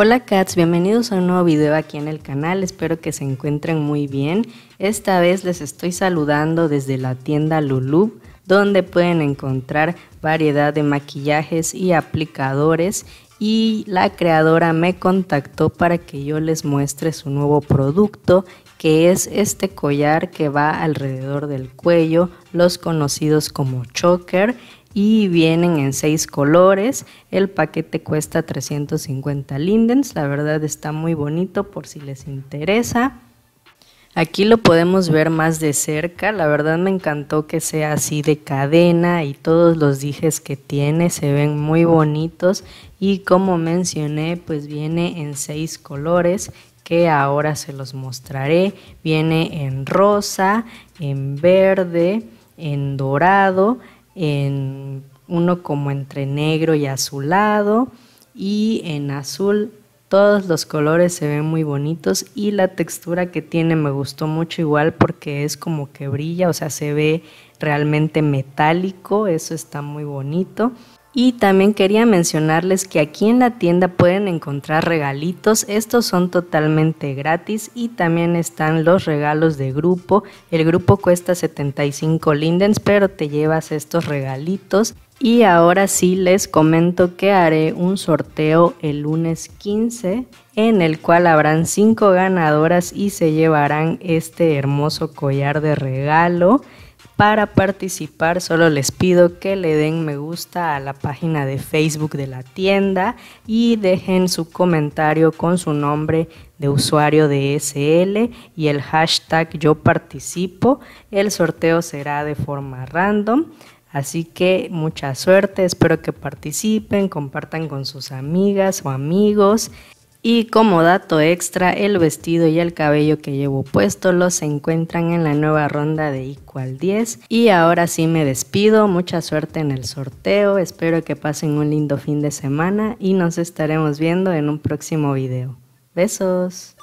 Hola cats, bienvenidos a un nuevo video aquí en el canal, espero que se encuentren muy bien. Esta vez les estoy saludando desde la tienda Lulub, donde pueden encontrar variedad de maquillajes y aplicadores y la creadora me contactó para que yo les muestre su nuevo producto que es este collar que va alrededor del cuello, los conocidos como choker y vienen en seis colores. El paquete cuesta 350 lindens, la verdad está muy bonito por si les interesa. Aquí lo podemos ver más de cerca, la verdad me encantó que sea así de cadena y todos los dijes que tiene se ven muy bonitos y como mencioné pues viene en seis colores que ahora se los mostraré. Viene en rosa, en verde, en dorado, en uno como entre negro y azulado y en azul todos los colores se ven muy bonitos y la textura que tiene me gustó mucho igual porque es como que brilla, o sea, se ve realmente metálico, eso está muy bonito. Y también quería mencionarles que aquí en la tienda pueden encontrar regalitos. Estos son totalmente gratis y también están los regalos de grupo. El grupo cuesta 75 lindens, pero te llevas estos regalitos. Y ahora sí les comento que haré un sorteo el lunes 15 en el cual habrán 5 ganadoras y se llevarán este hermoso collar de regalo. Para participar solo les pido que le den me gusta a la página de Facebook de la tienda y dejen su comentario con su nombre de usuario de SL y el hashtag yo participo. El sorteo será de forma random. Así que mucha suerte, espero que participen, compartan con sus amigas o amigos y como dato extra, el vestido y el cabello que llevo puesto los encuentran en la nueva ronda de Equal 10. Y ahora sí me despido, mucha suerte en el sorteo, espero que pasen un lindo fin de semana y nos estaremos viendo en un próximo video. Besos.